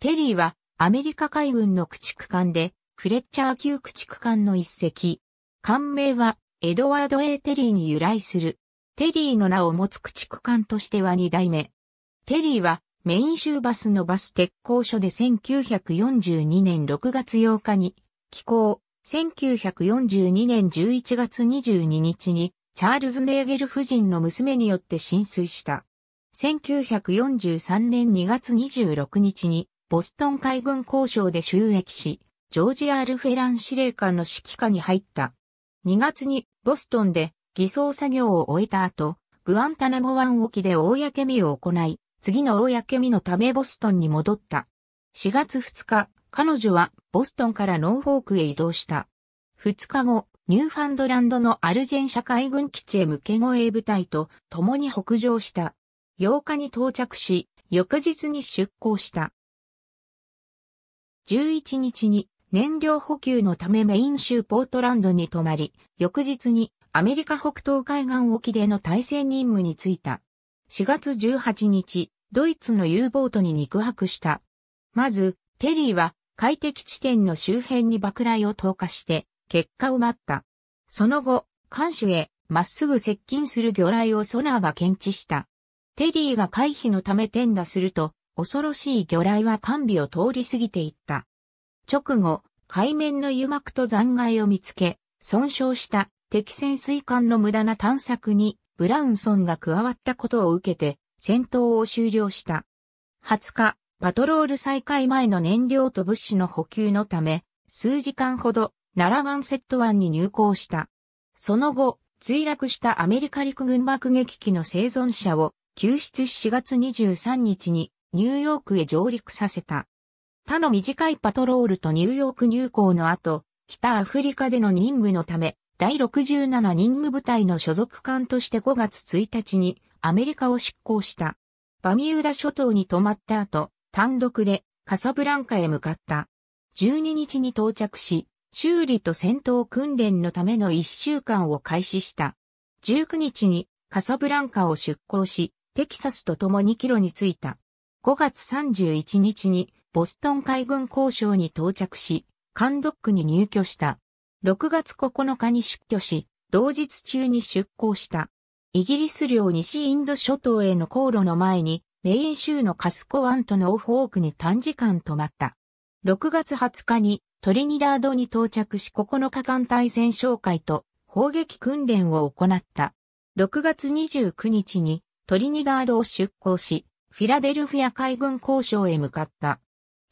テリーはアメリカ海軍の駆逐艦で、フレッチャー級駆逐艦の一隻。艦名は、エドワード・ A・ テリーに由来する。テリーの名を持つ駆逐艦としては2代目。テリーは、メイン州バスのバス鉄工所で1942年6月8日に、寄港、1942年11月22日に、チャールズ・ネーゲル夫人の娘によって浸水した。1943年2月26日に、ボストン海軍交渉で収益し、ジョージ・アル・フェラン司令官の指揮下に入った。2月にボストンで偽装作業を終えた後、グアンタナモ湾沖で公見を行い、次の公見のためボストンに戻った。4月2日、彼女はボストンからノーフォークへ移動した。2日後、ニューファンドランドのアルジェン社海軍基地へ向け護衛部隊と共に北上した。8日に到着し、翌日に出港した。11日に燃料補給のためメイン州ポートランドに泊まり、翌日にアメリカ北東海岸沖での対戦任務に就いた。4月18日、ドイツの U ボートに肉薄した。まず、テリーは快適地点の周辺に爆雷を投下して、結果を待った。その後、艦首へまっすぐ接近する魚雷をソナーが検知した。テリーが回避のため転打すると、恐ろしい魚雷は完備を通り過ぎていった。直後、海面の油膜と残骸を見つけ、損傷した敵潜水艦の無駄な探索にブラウンソンが加わったことを受けて戦闘を終了した。20日、パトロール再開前の燃料と物資の補給のため、数時間ほどナラガンセット湾に入港した。その後、墜落したアメリカ陸軍爆撃機の生存者を救出4月23日にニューヨークへ上陸させた。他の短いパトロールとニューヨーク入港の後、北アフリカでの任務のため、第67任務部隊の所属艦として5月1日にアメリカを執行した。バミューダ諸島に泊まった後、単独でカサブランカへ向かった。12日に到着し、修理と戦闘訓練のための1週間を開始した。19日にカサブランカを出港し、テキサスと共に帰路に着いた。5月31日にボストン海軍交渉に到着し、カンドックに入居した。6月9日に出居し、同日中に出港した。イギリス領西インド諸島への航路の前に、メイン州のカスコ湾とノーフォークに短時間止まった。6月20日にトリニダードに到着し9日間対戦哨戒と砲撃訓練を行った。6月29日にトリニダードを出港し、フィラデルフィア海軍交渉へ向かった。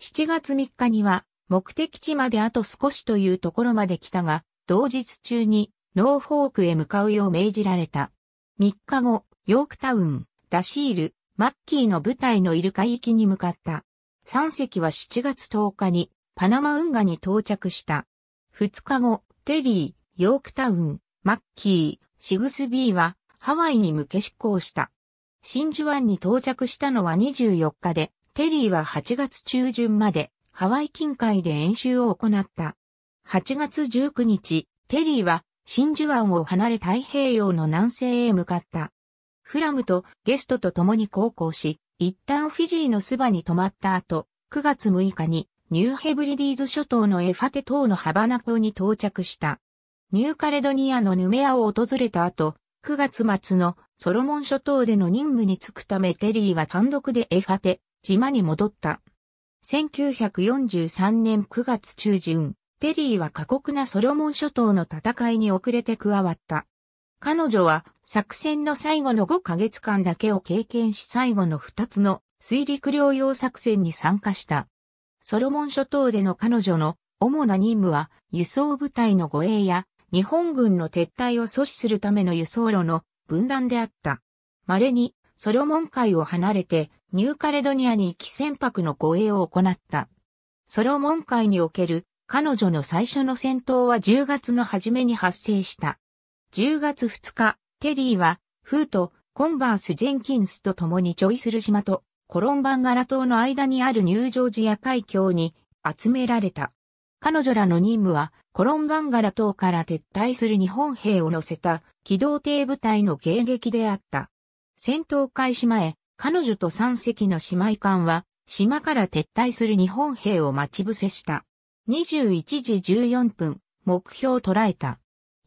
7月3日には、目的地まであと少しというところまで来たが、同日中にノーフォークへ向かうよう命じられた。3日後、ヨークタウン、ダシール、マッキーの部隊のイルカ行きに向かった。3隻は7月10日にパナマ運河に到着した。2日後、テリー、ヨークタウン、マッキー、シグスビーはハワイに向け出港した。真珠湾に到着したのは24日で、テリーは8月中旬までハワイ近海で演習を行った。8月19日、テリーは真珠湾を離れ太平洋の南西へ向かった。フラムとゲストと共に航行し、一旦フィジーのスバに泊まった後、9月6日にニューヘブリディーズ諸島のエファテ島のハバナ港に到着した。ニューカレドニアのヌメアを訪れた後、9月末のソロモン諸島での任務に就くためテリーは単独でエファテ、島に戻った。1943年9月中旬、テリーは過酷なソロモン諸島の戦いに遅れて加わった。彼女は作戦の最後の5ヶ月間だけを経験し最後の2つの水陸両用作戦に参加した。ソロモン諸島での彼女の主な任務は輸送部隊の護衛や日本軍の撤退を阻止するための輸送路の分断であった。稀にソロモン海を離れてニューカレドニアに行き船舶の護衛を行った。ソロモン海における彼女の最初の戦闘は10月の初めに発生した。10月2日、テリーは、フーとコンバース・ジェンキンスと共にジョイスル島とコロンバンガラ島の間にあるニュージョージア海峡に集められた。彼女らの任務は、コロンバンガラ島から撤退する日本兵を乗せた機動艇部隊の迎撃であった。戦闘開始前、彼女と3隻の姉妹艦は、島から撤退する日本兵を待ち伏せした。21時14分、目標を捉えた。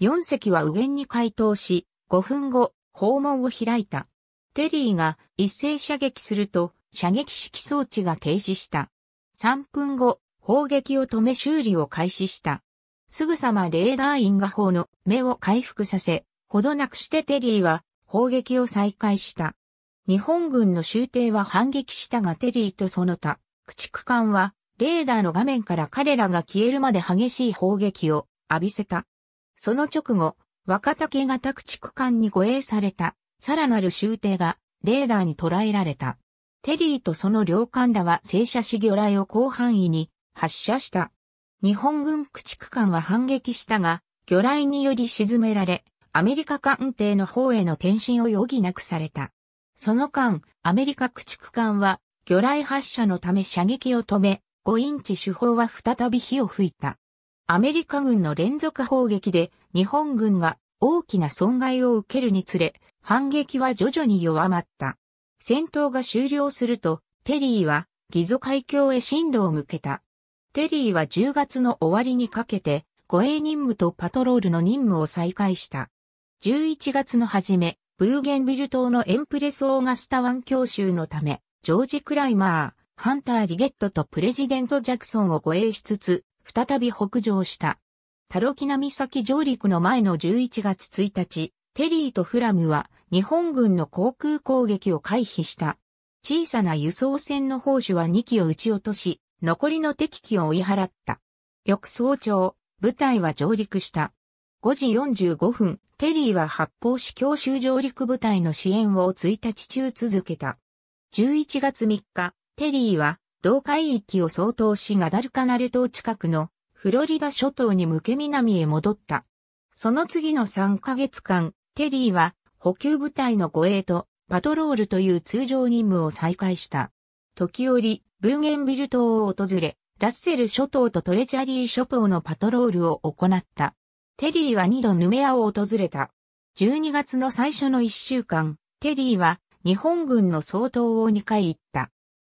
4隻は右舷に回答し、5分後、訪問を開いた。テリーが一斉射撃すると、射撃式装置が停止した。3分後、砲撃を止め修理を開始した。すぐさまレーダー員が砲の目を回復させ、ほどなくしてテリーは砲撃を再開した。日本軍の終艇は反撃したがテリーとその他、駆逐艦はレーダーの画面から彼らが消えるまで激しい砲撃を浴びせた。その直後、若竹型駆逐艦に護衛された、さらなる終艇がレーダーに捉えられた。テリーとその両艦らは正射死魚雷を広範囲に発射した。日本軍駆逐艦は反撃したが、魚雷により沈められ、アメリカ艦艇の方への転進を余儀なくされた。その間、アメリカ駆逐艦は、魚雷発射のため射撃を止め、5インチ手法は再び火を吹いた。アメリカ軍の連続砲撃で、日本軍が大きな損害を受けるにつれ、反撃は徐々に弱まった。戦闘が終了すると、テリーは、ギゾ海峡へ進路を向けた。テリーは10月の終わりにかけて、護衛任務とパトロールの任務を再開した。11月の初め、ブーゲンビル島のエンプレス・オーガスタ湾教習のため、ジョージ・クライマー、ハンター・リゲットとプレジデント・ジャクソンを護衛しつつ、再び北上した。タロキナ岬上陸の前の11月1日、テリーとフラムは日本軍の航空攻撃を回避した。小さな輸送船の砲手は2機を撃ち落とし、残りの敵機を追い払った。翌早朝、部隊は上陸した。5時45分、テリーは発砲し強襲上陸部隊の支援を1日中続けた。11月3日、テリーは、同海域を相当しガダルカナル島近くのフロリダ諸島に向け南へ戻った。その次の3ヶ月間、テリーは補給部隊の護衛とパトロールという通常任務を再開した。時折、ブーゲンビル島を訪れ、ラッセル諸島とトレチャリー諸島のパトロールを行った。テリーは2度ヌメアを訪れた。12月の最初の1週間、テリーは日本軍の総統を2回行った。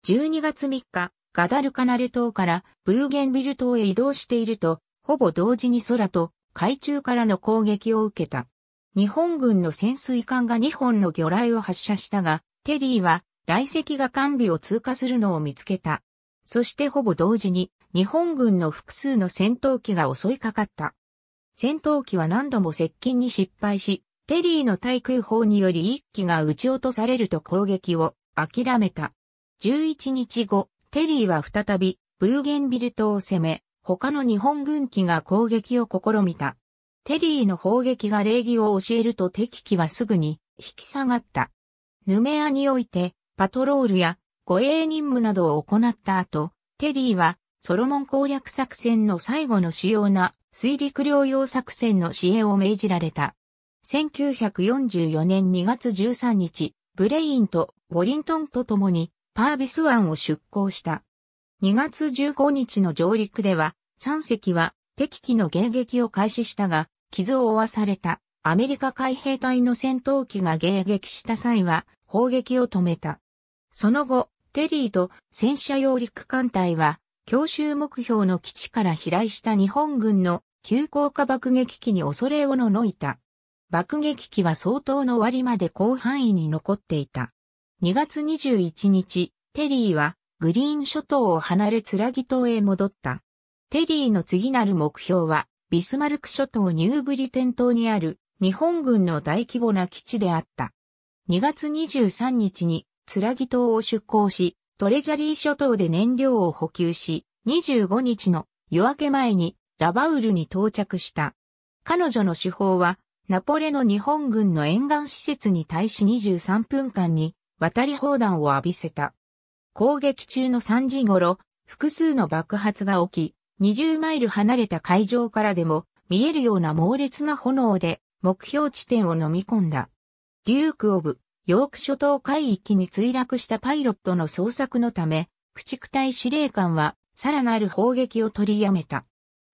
12月3日、ガダルカナル島からブーゲンビル島へ移動していると、ほぼ同時に空と海中からの攻撃を受けた。日本軍の潜水艦が2本の魚雷を発射したが、テリーは来石が完備を通過するのを見つけた。そしてほぼ同時に日本軍の複数の戦闘機が襲いかかった。戦闘機は何度も接近に失敗し、テリーの対空砲により一機が撃ち落とされると攻撃を諦めた。11日後、テリーは再びブーゲンビル島を攻め、他の日本軍機が攻撃を試みた。テリーの砲撃が礼儀を教えると敵機はすぐに引き下がった。ヌメアにおいてパトロールや護衛任務などを行った後、テリーはソロモン攻略作戦の最後の主要な水陸両用作戦の支援を命じられた。1944年2月13日、ブレインとウォリントンと共にパービス湾を出港した。2月15日の上陸では、3隻は敵機の迎撃を開始したが、傷を負わされたアメリカ海兵隊の戦闘機が迎撃した際は砲撃を止めた。その後、テリーと戦車用陸艦隊は、強襲目標の基地から飛来した日本軍の急降下爆撃機に恐れをののいた。爆撃機は相当の割まで広範囲に残っていた。2月21日、テリーはグリーン諸島を離れツラギ島へ戻った。テリーの次なる目標は、ビスマルク諸島ニューブリテン島にある日本軍の大規模な基地であった。2月23日につらぎ島を出港し、トレジャリー諸島で燃料を補給し、25日の夜明け前にラバウルに到着した。彼女の手法は、ナポレの日本軍の沿岸施設に対し23分間に渡り砲弾を浴びせた。攻撃中の3時頃、複数の爆発が起き、20マイル離れた海上からでも見えるような猛烈な炎で目標地点を飲み込んだ。デューク・オブ、ヨーク諸島海域に墜落したパイロットの捜索のため、駆逐隊司令官はさらなる砲撃を取りやめた。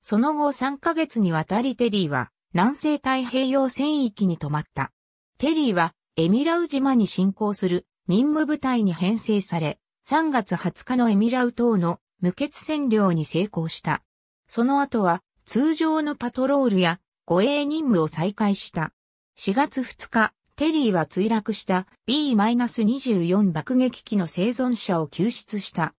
その後3ヶ月にわたりテリーは南西太平洋戦域に止まった。テリーはエミラウ島に侵攻する任務部隊に編成され、3月20日のエミラウ島の無血占領に成功した。その後は通常のパトロールや護衛任務を再開した。4月2日、テリーは墜落した B-24 爆撃機の生存者を救出した。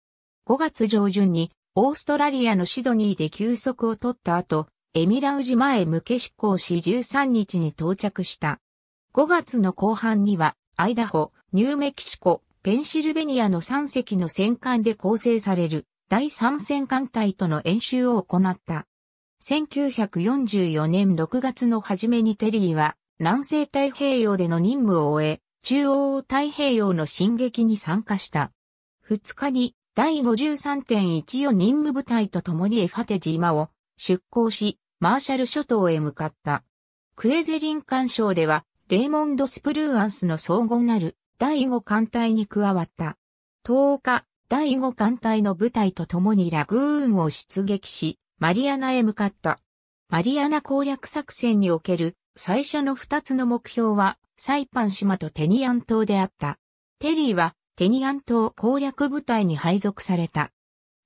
5月上旬にオーストラリアのシドニーで休息を取った後、エミラウジへ向け出行し13日に到着した。5月の後半には、アイダホ、ニューメキシコ、ペンシルベニアの3隻の戦艦で構成される第3戦艦隊との演習を行った。1944年6月の初めにテリーは南西太平洋での任務を終え、中央太平洋の進撃に参加した。2日に第53.14任務部隊と共にエファテ島を出港し、マーシャル諸島へ向かった。クエゼリン艦省では、レーモンド・スプルーアンスの総合なる第5艦隊に加わった。10日、第5艦隊の部隊と共にラグーンを出撃し、マリアナへ向かった。マリアナ攻略作戦における最初の二つの目標は、サイパン島とテニアン島であった。テリーは、テニアン島攻略部隊に配属された。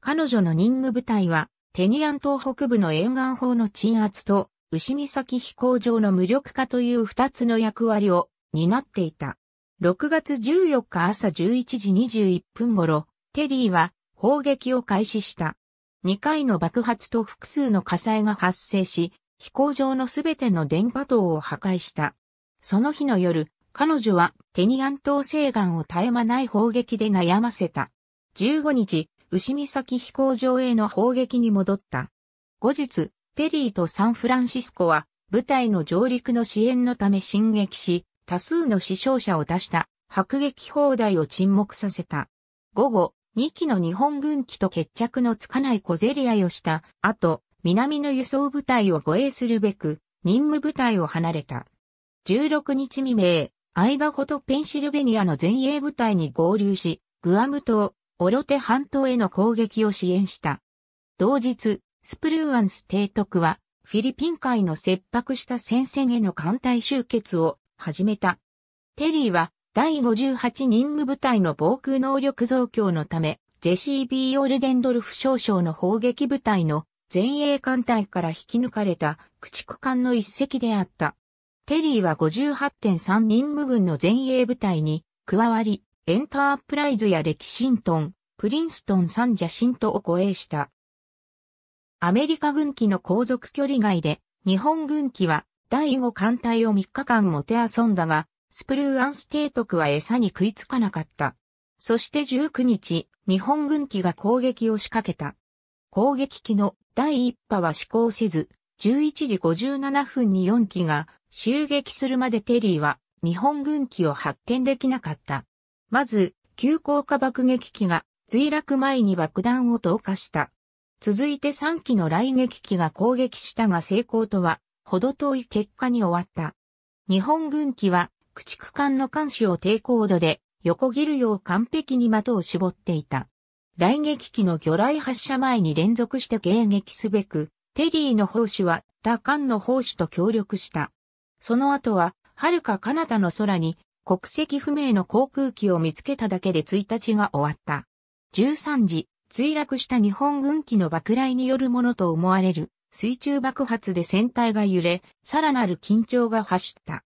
彼女の任務部隊は、テニアン島北部の沿岸砲の鎮圧と、牛岬飛行場の無力化という二つの役割を担っていた。6月14日朝11時21分頃、テリーは砲撃を開始した。2回の爆発と複数の火災が発生し、飛行場のすべての電波塔を破壊した。その日の夜、彼女はテニアン島西岸を絶え間ない砲撃で悩ませた。15日、牛岬飛行場への砲撃に戻った。後日、テリーとサンフランシスコは部隊の上陸の支援のため進撃し、多数の死傷者を出した迫撃砲台を沈黙させた。午後、2機の日本軍機と決着のつかない小競り合いをした後、南の輸送部隊を護衛するべく、任務部隊を離れた。16日未明、アイダホとペンシルベニアの前衛部隊に合流し、グアム島、オロテ半島への攻撃を支援した。同日、スプルーアンス提督は、フィリピン海の切迫した戦線への艦隊集結を始めた。テリーは、第58任務部隊の防空能力増強のため、ジェシー・ B・ オルデンドルフ少将の砲撃部隊の前衛艦隊から引き抜かれた駆逐艦の一隻であった。テリーは58.3任務軍の前衛部隊に加わり、エンタープライズやレキシントン、プリンストン3邪ジャシントを護衛した。アメリカ軍機の航続距離外で、日本軍機は第5艦隊を3日間もて遊んだが、スプルーアンス提督は餌に食いつかなかった。そして19日、日本軍機が攻撃を仕掛けた。攻撃機の第1波は試行せず、11時57分に4機が襲撃するまでテリーは日本軍機を発見できなかった。まず、急降下爆撃機が墜落前に爆弾を投下した。続いて3機の雷撃機が攻撃したが成功とは、ほど遠い結果に終わった。日本軍機は、駆逐艦の艦首を低高度で、横切るよう完璧に的を絞っていた。来撃機の魚雷発射前に連続して迎撃すべく、テリーの砲手は他艦の砲手と協力した。その後は、遥か彼方の空に国籍不明の航空機を見つけただけで1日が終わった。13時、墜落した日本軍機の爆雷によるものと思われる水中爆発で船体が揺れ、さらなる緊張が走った。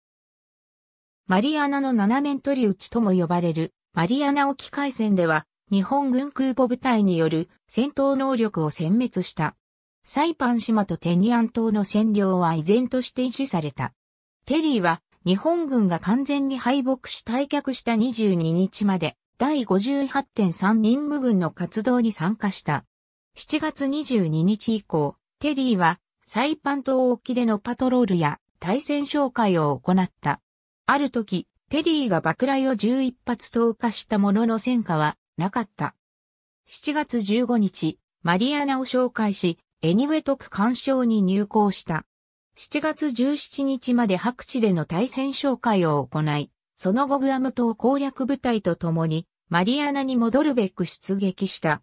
マリアナの斜面取り打ちとも呼ばれるマリアナ沖海戦では日本軍空母部隊による戦闘能力を殲滅した。サイパン島とテニアン島の占領は依然として維持された。テリーは日本軍が完全に敗北し退却した22日まで第58.3任務軍の活動に参加した。7月22日以降、テリーはサイパン島沖でのパトロールや対戦紹介を行った。ある時、テリーが爆雷を11発投下したものの戦果はなかった。7月15日、マリアナを紹介し、エニウェトク干渉に入校した。7月17日まで白地での対戦紹介を行い、その後グアム島攻略部隊と共に、マリアナに戻るべく出撃した。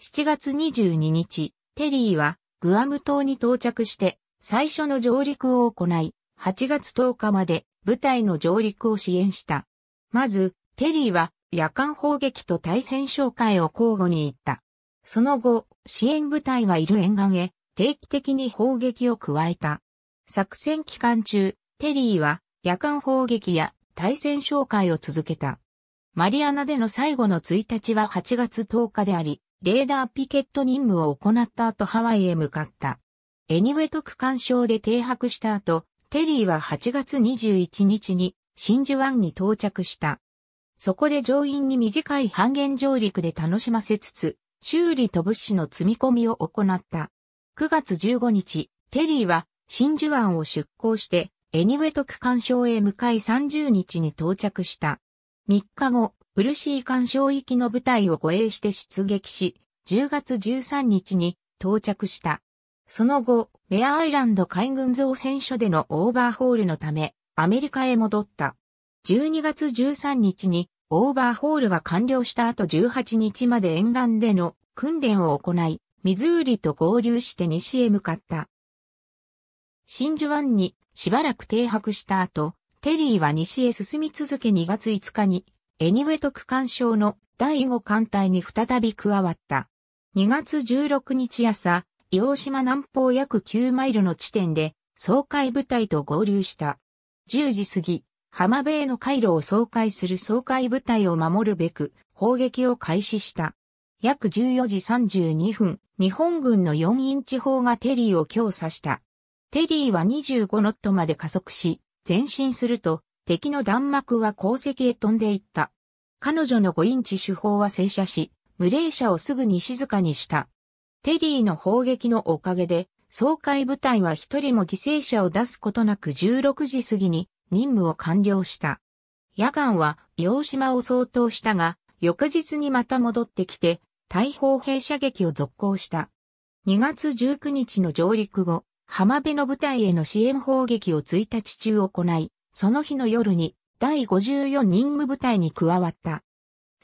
7月22日、テリーはグアム島に到着して、最初の上陸を行い、8月10日まで部隊の上陸を支援した。まず、テリーは夜間砲撃と対戦哨戒を交互に行った。その後、支援部隊がいる沿岸へ定期的に砲撃を加えた。作戦期間中、テリーは夜間砲撃や対戦哨戒を続けた。マリアナでの最後の1日は8月10日であり、レーダーピケット任務を行った後ハワイへ向かった。エニウェト区間省で停泊した後、テリーは8月21日に真珠湾に到着した。そこで乗員に短い半減上陸で楽しませつつ、修理と物資の積み込みを行った。9月15日、テリーは真珠湾を出港して、エニウェト区干渉へ向かい30日に到着した。3日後、ウルシー干渉域の部隊を護衛して出撃し、10月13日に到着した。その後、メアアイランド海軍造船所でのオーバーホールのため、アメリカへ戻った。12月13日にオーバーホールが完了した後18日まで沿岸での訓練を行い、ミズーリと合流して西へ向かった。真珠湾にしばらく停泊した後、テリーは西へ進み続け2月5日に、エニウェト区間省の第5艦隊に再び加わった。2月16日朝、洋黄島南方約9マイルの地点で、総会部隊と合流した。10時過ぎ、浜辺への回路を総会する総会部隊を守るべく、砲撃を開始した。約14時32分、日本軍の4インチ砲がテリーを強鎖した。テリーは25ノットまで加速し、前進すると、敵の弾幕は鉱石へ飛んでいった。彼女の5インチ手法は正射し、無礼者をすぐに静かにした。テリーの砲撃のおかげで、総会部隊は一人も犠牲者を出すことなく16時過ぎに任務を完了した。夜間は洋島を相当したが、翌日にまた戻ってきて、大砲兵射撃を続行した。2月19日の上陸後、浜辺の部隊への支援砲撃を1日中行い、その日の夜に第54任務部隊に加わった。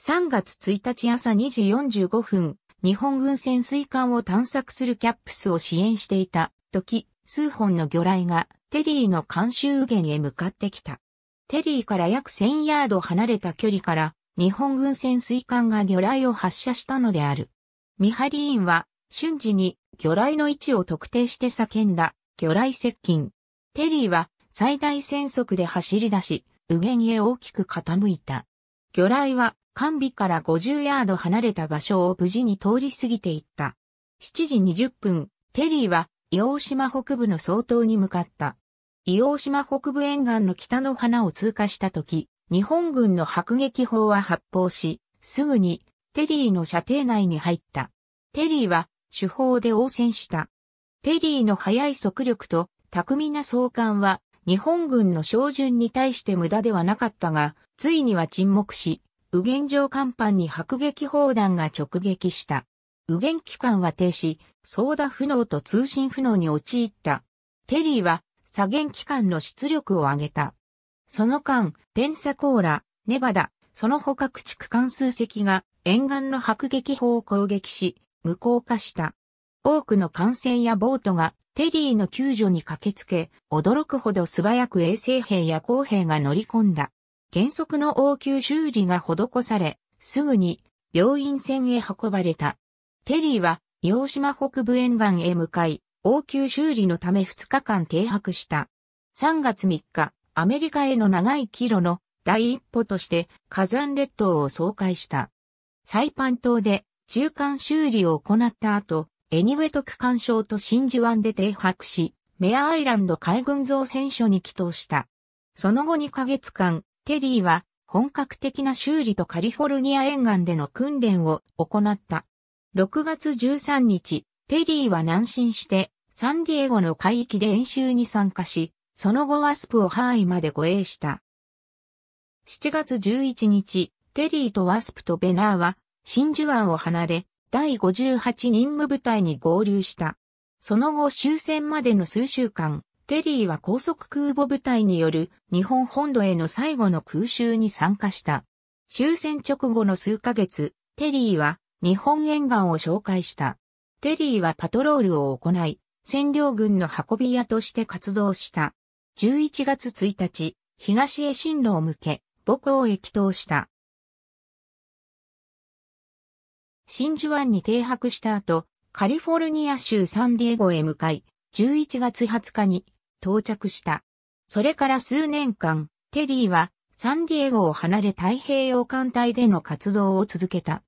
3月1日朝2時45分、日本軍潜水艦を探索するキャップスを支援していた時、数本の魚雷がテリーの監修源へ向かってきた。テリーから約1000ヤード離れた距離から日本軍潜水艦が魚雷を発射したのである。ミハリーンは瞬時に魚雷の位置を特定して叫んだ魚雷接近。テリーは最大戦速で走り出し、右舷へ大きく傾いた。魚雷は完備から50ヤード離れた場所を無事に通り過ぎていった。7時20分、テリーは、洋島北部の総統に向かった。硫黄島北部沿岸の北の花を通過した時、日本軍の迫撃砲は発砲し、すぐにテリーの射程内に入った。テリーは手法で応戦した。テリーの速い速力と巧みな相関は日本軍の照準に対して無駄ではなかったが、ついには沈黙し、右舷上甲板に迫撃砲弾が直撃した。右舷機関は停止、操舵不能と通信不能に陥った。テリーは左舷機関の出力を上げた。その間、ペンサコーラ、ネバダ、その他駆逐艦数隻が沿岸の迫撃砲を攻撃し、無効化した。多くの艦船やボートがテリーの救助に駆けつけ、驚くほど素早く衛星兵や工兵が乗り込んだ。原則の応急修理が施され、すぐに病院船へ運ばれた。テリーは、洋島北部沿岸へ向かい、応急修理のため2日間停泊した。3月3日、アメリカへの長い帰路の第一歩として火山列島を総会した。サイパン島で中間修理を行った後、エニウェト区間省と真珠湾で停泊し、メアアイランド海軍造船所に帰投した。その後2ヶ月間、テリーは本格的な修理とカリフォルニア沿岸での訓練を行った。6月13日、テリーは南進してサンディエゴの海域で演習に参加し、その後ワスプを範囲まで護衛した。7月11日、テリーとワスプとベナーは真珠湾を離れ、第58任務部隊に合流した。その後終戦までの数週間、テリーは高速空母部隊による日本本土への最後の空襲に参加した。終戦直後の数ヶ月、テリーは日本沿岸を紹介した。テリーはパトロールを行い、占領軍の運び屋として活動した。11月1日、東へ進路を向け、母校へ帰投した。真珠湾に停泊した後、カリフォルニア州サンディエゴへ向かい、11月20日に到着した。それから数年間、テリーはサンディエゴを離れ太平洋艦隊での活動を続けた。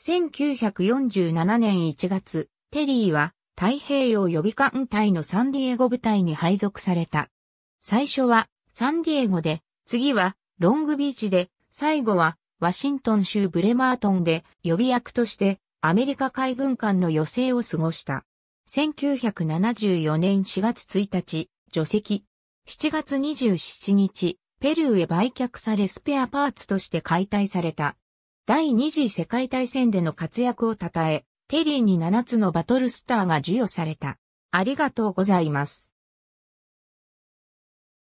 1947年1月、テリーは太平洋予備艦隊のサンディエゴ部隊に配属された。最初はサンディエゴで、次はロングビーチで、最後はワシントン州ブレマートンで予備役としてアメリカ海軍艦の余生を過ごした。1974年4月1日、除籍。7月27日、ペルーへ売却されスペアパーツとして解体された。第二次世界大戦での活躍を称え、テリーに7つのバトルスターが授与された。ありがとうございます。